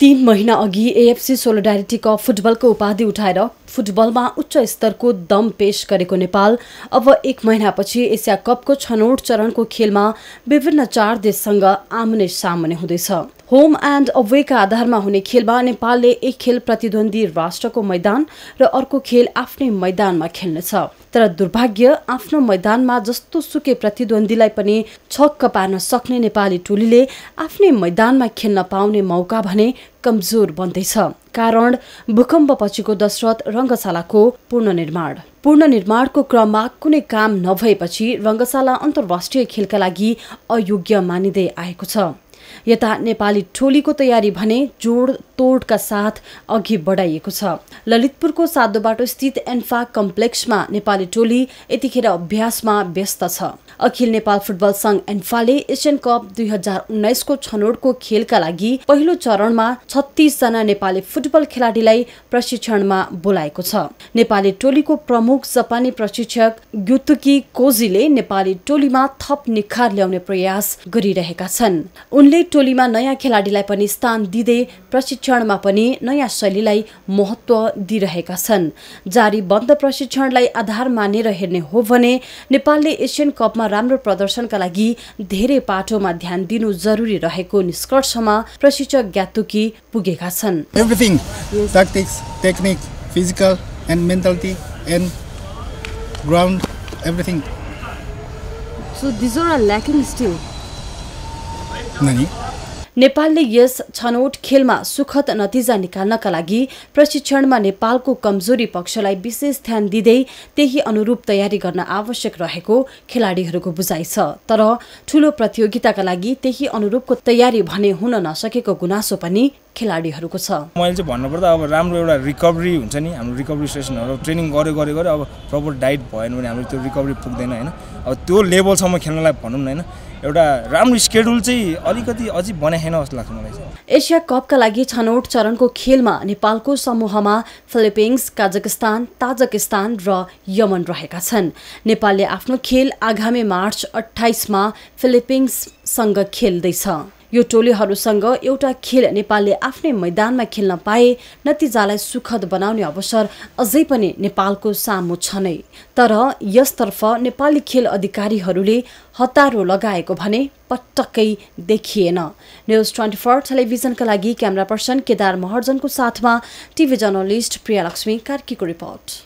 तीन महिना अघि एएफसी सोलिडारिटी कप फुटबलको उपाधि उठाएर फुटबलमा उच्च स्तरको दम पेश गरेको नेपाल अब एक महिनापछि एसिया कपको छनौट चरणको खेलमा विभिन्न चार देशसँग आमने सामने हुँदैछ होम एन्ड अवेका आधारमा हुने खेलमा नेपालले एक खेल प्रतिद्वन्दी राष्ट्रको मैदान र अर्को खेल आफ्नै मैदानमा खेल्नेछ तर दुर्भाग्य आफ्नो मैदानमा जस्तो सुके प्रतिद्वन्दीलाई पनि छक्क पार्न सक्ने नेपाली टोलीले आफ्नै मैदानमा खेल्न पाउने मौका भने कमजोर बन्दैछ कारण भूकम्पपछिको दशरथ रङ्गशालाको पुनर्निर्माण पुनर्निर्माणको क्रममा कुनै काम नभएपछि रङ्गशाला अन्तर्राष्ट्रिय खेलका लागि अयोग्य मानिँदै आएको छ यता नेपाली टोलीको तयारी भने जोड तोडका साथ अघि बढाइएको छ ललितपुरको बाटो स्थित एन्फा कम्प्लेक्समा नेपाली टोली यतिखेर अभ्यासमा व्यस्त छ अखिल नेपाल फुटबल सङ्घ एन्फाले एसियन कप दुई हजार उन्नाइसको छनौटको खेलका लागि पहिलो चरणमा छत्तिसजना नेपाली फुटबल खेलाडीलाई प्रशिक्षणमा बोलाएको छ नेपाली टोलीको प्रमुख जापानी प्रशिक्षक ग्युतुकी कोजीले नेपाली टोलीमा थप निखार ल्याउने प्रयास गरिरहेका छन् उनले उनले टोलीमा नयाँ खेलाडीलाई पनि स्थान दिँदै प्रशिक्षणमा पनि नयाँ शैलीलाई महत्त्व दिइरहेका छन् जारी बन्द प्रशिक्षणलाई आधार मानेर हेर्ने हो भने नेपालले एसियन कपमा राम्रो प्रदर्शनका लागि धेरै पाटोमा ध्यान दिनु जरुरी रहेको निष्कर्षमा प्रशिक्षक ज्ञातुकी पुगेका छन् everything tactics technique physical and mentality and ground everything so these are lacking still नानी नेपालले यस छनौट खेलमा सुखद नतिजा निकाल्नका लागि प्रशिक्षणमा नेपालको कमजोरी पक्षलाई विशेष ध्यान दिँदै त्यही अनुरूप तयारी गर्न आवश्यक रहेको खेलाडीहरूको बुझाइ छ तर ठूलो प्रतियोगिताका लागि त्यही अनुरूपको तयारी भने हुन नसकेको गुनासो पनि खेलाडीहरूको छ मैले चाहिँ भन्नुपर्दा अब राम्रो एउटा रिकभरी हुन्छ नि हाम्रो रिकभरी सेसनहरू ट्रेनिङ गऱ्यो गऱ्यो गऱ्यो अब प्रपर डाइट भएन भने हाम्रो त्यो रिकभरी पुग्दैन होइन अब त्यो लेभलसम्म खेल्नलाई भनौँ न होइन एउटा राम्रो स्केड्युल चाहिँ अलिकति अझै बनाएन जस्तो लाग्छ मलाई चाहिँ एसिया कपका लागि छनौट चरणको खेलमा नेपालको समूहमा फिलिपिन्स काजकिस्तान ताजकिस्तान र यमन रहेका छन् नेपालले आफ्नो खेल आगामी मार्च अठाइसमा फिलिपिन्ससँग खेल्दैछ यो टोलीहरूसँग एउटा खेल नेपालले आफ्नै मैदानमा खेल्न पाए नतिजालाई सुखद बनाउने अवसर अझै पनि नेपालको सामु छ नै तर यसतर्फ नेपाली खेल अधिकारीहरूले हतारो लगाएको भने पटक्कै देखिएन न्युज ट्वेन्टी फोर टेलिभिजनका लागि क्यामरा पर्सन केदार महर्जनको साथमा टिभी जर्नलिस्ट प्रियालक्ष्मी कार्कीको रिपोर्ट